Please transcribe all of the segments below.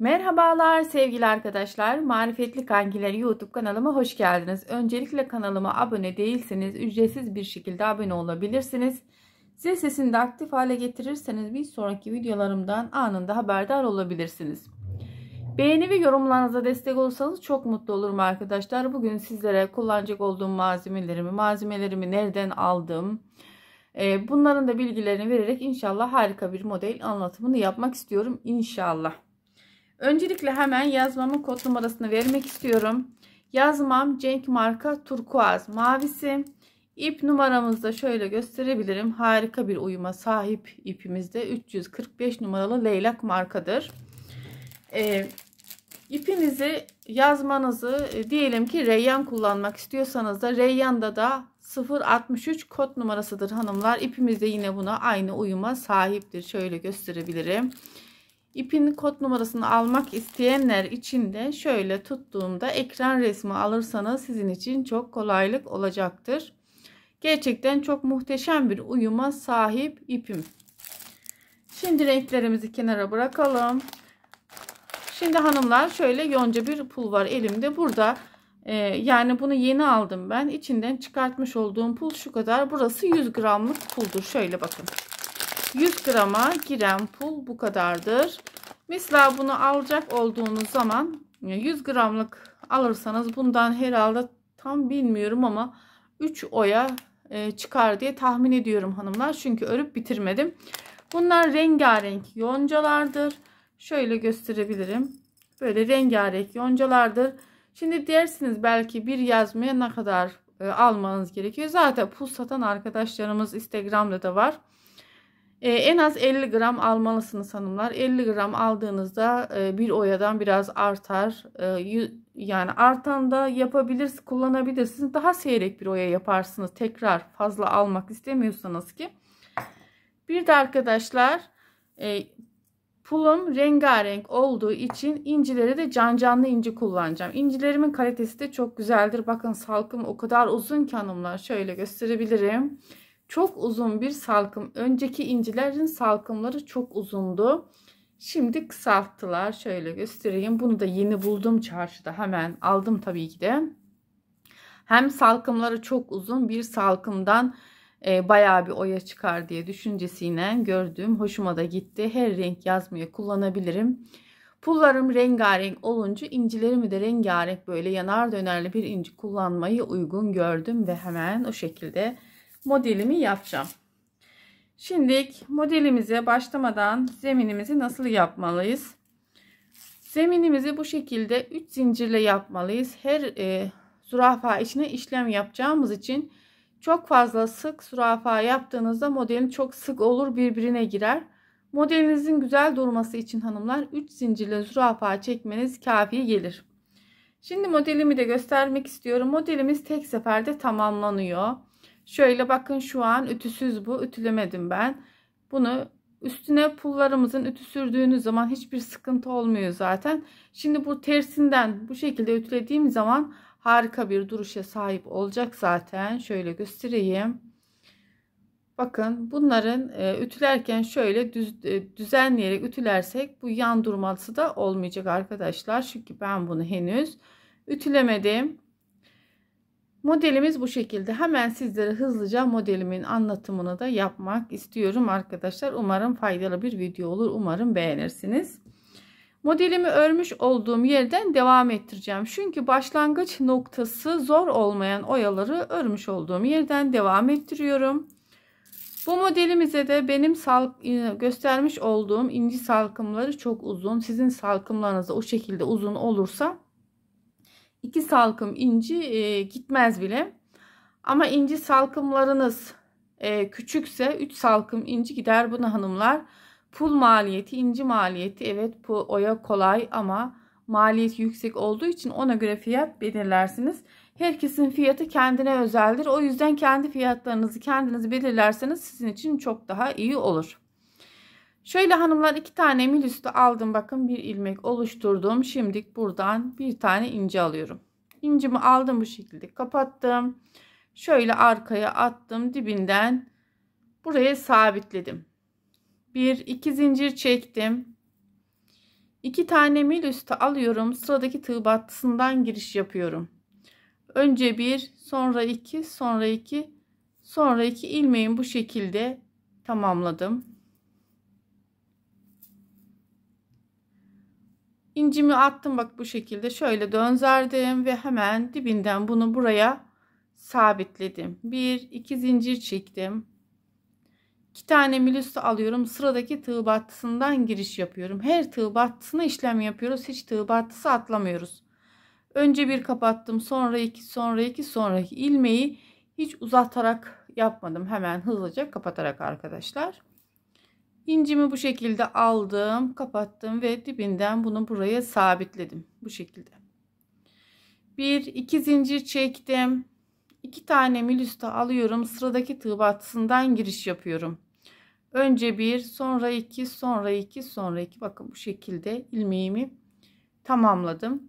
Merhabalar sevgili arkadaşlar. Marifetli Kankiler YouTube kanalıma hoş geldiniz. Öncelikle kanalıma abone değilseniz ücretsiz bir şekilde abone olabilirsiniz. Zil sesini de aktif hale getirirseniz bir sonraki videolarımdan anında haberdar olabilirsiniz. Beğeni ve yorumlarınıza destek olsanız çok mutlu olurum arkadaşlar. Bugün sizlere kullanacak olduğum malzemelerimi, malzemelerimi nereden aldım, ee, bunların da bilgilerini vererek inşallah harika bir model anlatımını yapmak istiyorum. İnşallah. Öncelikle hemen yazmamın kod numarasını vermek istiyorum. Yazmam Cenk marka turkuaz mavisi. İp numaramızı da şöyle gösterebilirim. Harika bir uyuma sahip ipimizde 345 numaralı leylak markadır. Ee, ipinizi yazmanızı e, diyelim ki reyyan kullanmak istiyorsanız da reyyanda da 063 kod numarasıdır hanımlar. İpimiz de yine buna aynı uyuma sahiptir. Şöyle gösterebilirim. İpin kod numarasını almak isteyenler için de şöyle tuttuğumda ekran resmi alırsanız sizin için çok kolaylık olacaktır. Gerçekten çok muhteşem bir uyuma sahip ipim. Şimdi renklerimizi kenara bırakalım. Şimdi hanımlar şöyle yonca bir pul var elimde. Burada e, yani bunu yeni aldım ben. İçinden çıkartmış olduğum pul şu kadar. Burası 100 gramlık puldur. Şöyle bakın. 100 grama giren pul bu kadardır. Mesela bunu alacak olduğunuz zaman 100 gramlık alırsanız bundan herhalde tam bilmiyorum ama 3 oya e, çıkar diye tahmin ediyorum hanımlar. Çünkü örüp bitirmedim. Bunlar rengarenk yoncalardır. Şöyle gösterebilirim. Böyle rengarenk yoncalardır. Şimdi dersiniz belki bir yazmaya ne kadar e, almanız gerekiyor. Zaten pul satan arkadaşlarımız Instagram'da da var. E, en az 50 gram almalısınız hanımlar. 50 gram aldığınızda e, bir oyadan biraz artar. E, yani artan da yapabilir, kullanabilirsiniz. Daha seyrek bir oya yaparsınız. Tekrar fazla almak istemiyorsanız ki. Bir de arkadaşlar e, pulum rengarenk olduğu için incileri de can canlı inci kullanacağım. İncilerimin kalitesi de çok güzeldir. Bakın salkım o kadar uzun ki hanımlar. Şöyle gösterebilirim. Çok uzun bir salkım. Önceki incilerin salkımları çok uzundu. Şimdi kısalttılar. Şöyle göstereyim. Bunu da yeni buldum çarşıda. Hemen aldım tabii ki de. Hem salkımları çok uzun. Bir salkımdan e, bayağı bir oya çıkar diye düşüncesiyle gördüğüm hoşuma da gitti. Her renk yazmaya kullanabilirim. Pullarım rengarenk olunca incilerimi de rengarenk böyle yanar dönerli bir inci kullanmayı uygun gördüm ve hemen o şekilde modelimi yapacağım. Şimdi modelimize başlamadan zeminimizi nasıl yapmalıyız? Zeminimizi bu şekilde 3 zincirle yapmalıyız. Her e, zürafa içine işlem yapacağımız için çok fazla sık zürafa yaptığınızda modelin çok sık olur birbirine girer. Modelinizin güzel durması için hanımlar 3 zincirle zürafa çekmeniz kafi gelir. Şimdi modelimi de göstermek istiyorum. Modelimiz tek seferde tamamlanıyor. Şöyle bakın şu an ütüsüz bu. Ütülemedim ben. Bunu üstüne pullarımızın ütü sürdüğünüz zaman hiçbir sıkıntı olmuyor zaten. Şimdi bu tersinden bu şekilde ütülediğim zaman harika bir duruşa sahip olacak zaten. Şöyle göstereyim. Bakın bunların e, ütülerken şöyle düz, e, düzenleyerek ütülersek bu yan durması da olmayacak arkadaşlar. Çünkü ben bunu henüz ütülemedim. Modelimiz bu şekilde. Hemen sizlere hızlıca modelimin anlatımını da yapmak istiyorum arkadaşlar. Umarım faydalı bir video olur. Umarım beğenirsiniz. Modelimi örmüş olduğum yerden devam ettireceğim. Çünkü başlangıç noktası zor olmayan oyaları örmüş olduğum yerden devam ettiriyorum. Bu modelimize de benim e, göstermiş olduğum inci salkımları çok uzun. Sizin salkımlarınız da o şekilde uzun olursa 2 salkım inci e, gitmez bile. Ama inci salkımlarınız e, küçükse 3 salkım inci gider bunu hanımlar. Pul maliyeti, inci maliyeti evet bu oya kolay ama maliyeti yüksek olduğu için ona göre fiyat belirlersiniz. Herkesin fiyatı kendine özeldir. O yüzden kendi fiyatlarınızı kendiniz belirlerseniz sizin için çok daha iyi olur. Şöyle hanımlar iki tane mil üstü aldım. Bakın bir ilmek oluşturdum. Şimdi buradan bir tane ince alıyorum. İncimi aldım bu şekilde kapattım. Şöyle arkaya attım dibinden. Buraya sabitledim. Bir iki zincir çektim. İki tane mil üstü alıyorum. Sıradaki tığ battısından giriş yapıyorum. Önce bir, sonra iki, sonra iki, sonra iki ilmeğin bu şekilde tamamladım. İncimi attım bak bu şekilde şöyle dönzerdim ve hemen dibinden bunu buraya sabitledim. Bir iki zincir çektim. iki tane milüstü alıyorum. Sıradaki tığ battısından giriş yapıyorum. Her tığ battısına işlem yapıyoruz. Hiç tığ battısı atlamıyoruz. Önce bir kapattım. Sonra iki, sonra iki, sonraki ilmeği hiç uzatarak yapmadım. Hemen hızlıca kapatarak arkadaşlar. İncimi bu şekilde aldım, kapattım ve dibinden bunu buraya sabitledim. Bu şekilde. Bir, iki zincir çektim. İki tane milüsta alıyorum. Sıradaki tığ battısından giriş yapıyorum. Önce bir, sonra iki, sonra iki, sonra iki. Bakın bu şekilde ilmeğimi tamamladım.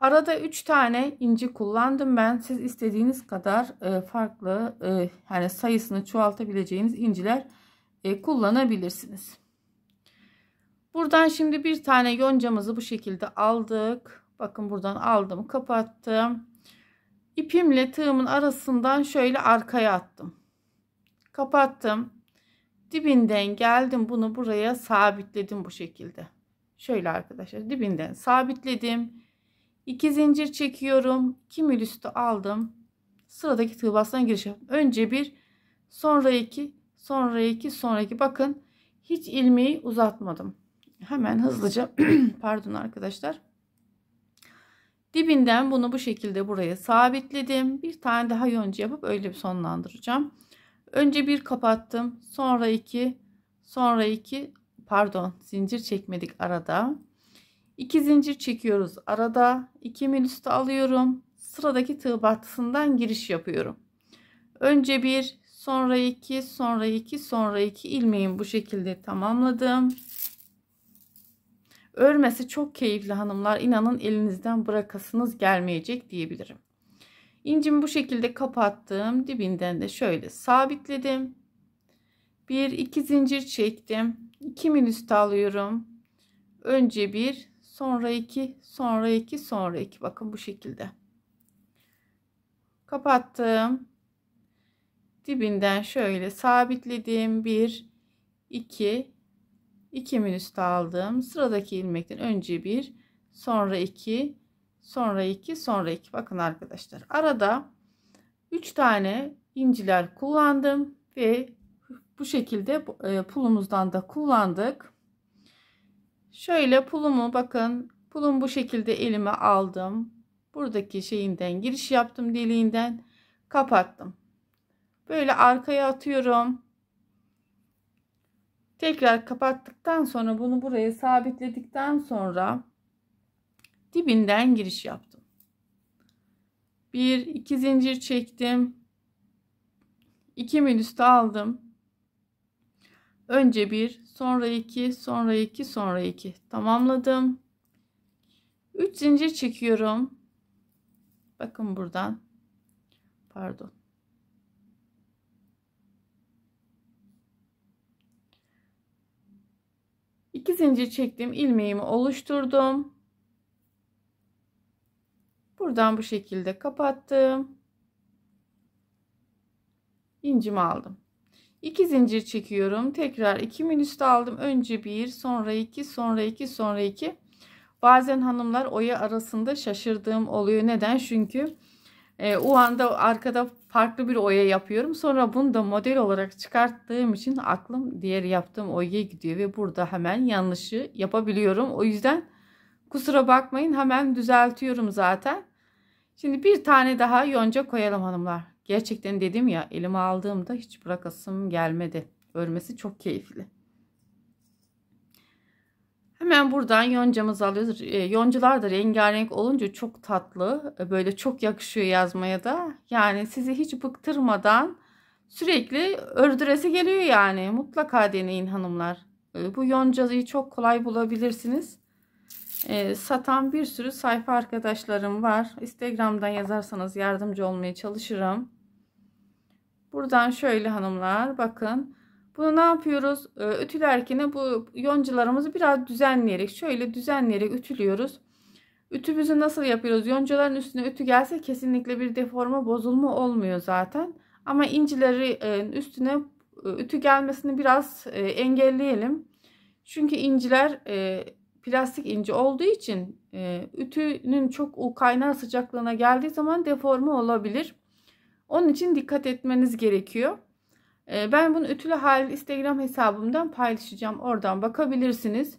Arada üç tane inci kullandım ben. Siz istediğiniz kadar e, farklı e, yani sayısını çoğaltabileceğiniz inciler kullanabilirsiniz e, kullanabilirsiniz. Buradan şimdi bir tane yoncamızı bu şekilde aldık. Bakın buradan aldım kapattım. İpimle tığımın arasından şöyle arkaya attım. Kapattım. Dibinden geldim bunu buraya sabitledim bu şekilde. Şöyle arkadaşlar dibinden sabitledim. 2 zincir çekiyorum. 2 mülüstü aldım. Sıradaki tığ basına giriş yaptım. Önce bir sonra iki Sonra iki sonraki bakın hiç ilmeği uzatmadım. Hemen hızlıca pardon arkadaşlar. Dibinden bunu bu şekilde buraya sabitledim. Bir tane daha yonca yapıp öyle bir sonlandıracağım. Önce bir kapattım. Sonra iki. Sonra iki. Pardon zincir çekmedik arada. iki zincir çekiyoruz. Arada iki minüste alıyorum. Sıradaki tığ battısından giriş yapıyorum. Önce bir sonra 2 sonra 2 sonra 2 ilmeğimi bu şekilde tamamladım örmesi çok keyifli hanımlar inanın elinizden bırakasınız gelmeyecek diyebilirim incimi bu şekilde kapattım dibinden de şöyle sabitledim 1 2 zincir çektim 2 üst alıyorum önce 1 sonra 2 sonra 2 sonra 2 bakın bu şekilde kapattım dibinden şöyle sabitledim. 1 2 2 minüste aldım. Sıradaki ilmekten önce 1, sonra 2, sonra 2, sonra 2. Bakın arkadaşlar. Arada 3 tane inciler kullandım ve bu şekilde e, pulumuzdan da kullandık. Şöyle pulumu bakın pulum bu şekilde elime aldım. Buradaki şeyinden giriş yaptım deliğinden kapattım. Böyle arkaya atıyorum. Tekrar kapattıktan sonra bunu buraya sabitledikten sonra dibinden giriş yaptım. Bir iki zincir çektim. 2 minüste aldım. Önce bir, sonra iki, sonra iki, sonra iki. Tamamladım. 3 zincir çekiyorum. Bakın buradan. Pardon. 2 zincir çektiğim ilmeğimi oluşturdum. Buradan bu şekilde kapattım. İncimi aldım. 2 zincir çekiyorum. Tekrar 2 minüst aldım. Önce 1, sonra 2, sonra 2, sonra 2. Bazen hanımlar oya arasında şaşırdığım oluyor. Neden? Çünkü e, o anda arkada farklı bir oya yapıyorum. Sonra bunu da model olarak çıkarttığım için aklım diğer yaptığım oyaya gidiyor ve burada hemen yanlışı yapabiliyorum. O yüzden kusura bakmayın hemen düzeltiyorum zaten. Şimdi bir tane daha yonca koyalım hanımlar. Gerçekten dedim ya elime aldığımda hiç bırakasım gelmedi. Örmesi çok keyifli. Hemen buradan yoncamızı alıyoruz. E, yoncular da rengarenk olunca çok tatlı. E, böyle çok yakışıyor yazmaya da. Yani sizi hiç bıktırmadan sürekli ördüresi geliyor yani. Mutlaka deneyin hanımlar. E, bu yoncayı çok kolay bulabilirsiniz. satan bir sürü sayfa arkadaşlarım var. Instagram'dan yazarsanız yardımcı olmaya çalışırım. Buradan şöyle hanımlar bakın. Bunu ne yapıyoruz? Ee, ütülerken bu yoncalarımızı biraz düzenleyerek şöyle düzenleyerek ütülüyoruz. Ütümüzü nasıl yapıyoruz? Yoncaların üstüne ütü gelse kesinlikle bir deforma bozulma olmuyor zaten. Ama incileri e, üstüne e, ütü gelmesini biraz e, engelleyelim. Çünkü inciler plastik inci olduğu için ütünün çok kaynar sıcaklığına geldiği zaman deforma olabilir. Onun için dikkat etmeniz gerekiyor. Ee, ben bunu ütülü hal Instagram hesabımdan paylaşacağım. Oradan bakabilirsiniz.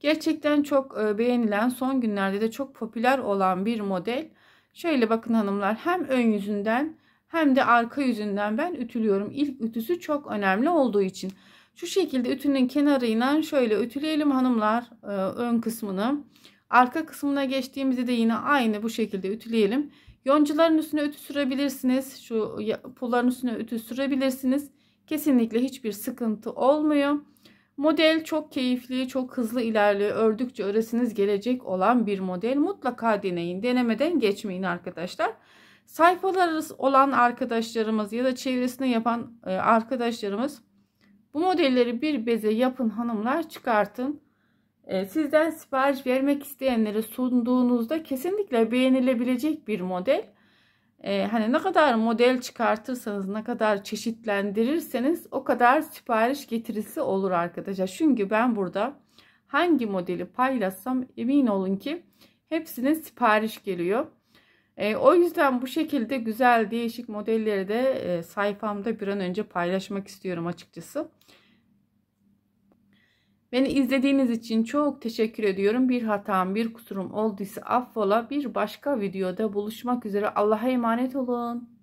Gerçekten çok e, beğenilen, son günlerde de çok popüler olan bir model. Şöyle bakın hanımlar hem ön yüzünden hem de arka yüzünden ben ütülüyorum. İlk ütüsü çok önemli olduğu için. Şu şekilde ütünün kenarıyla şöyle ütüleyelim hanımlar e, ön kısmını. Arka kısmına geçtiğimizde de yine aynı bu şekilde ütüleyelim. Yoncuların üstüne ütü sürebilirsiniz. Şu pulların üstüne ütü sürebilirsiniz. Kesinlikle hiçbir sıkıntı olmuyor. Model çok keyifli, çok hızlı ilerliyor. Ördükçe öresiniz gelecek olan bir model. Mutlaka deneyin. Denemeden geçmeyin arkadaşlar. Sayfaları olan arkadaşlarımız ya da çevresine yapan e, arkadaşlarımız bu modelleri bir beze yapın hanımlar çıkartın. E, sizden sipariş vermek isteyenlere sunduğunuzda kesinlikle beğenilebilecek bir model. Ee, hani ne kadar model çıkartırsanız, ne kadar çeşitlendirirseniz o kadar sipariş getirisi olur arkadaşlar. Çünkü ben burada hangi modeli paylaşsam emin olun ki hepsine sipariş geliyor. E, o yüzden bu şekilde güzel değişik modelleri de e, sayfamda bir an önce paylaşmak istiyorum açıkçası. Beni izlediğiniz için çok teşekkür ediyorum. Bir hatam, bir kusurum olduysa affola. Bir başka videoda buluşmak üzere. Allah'a emanet olun.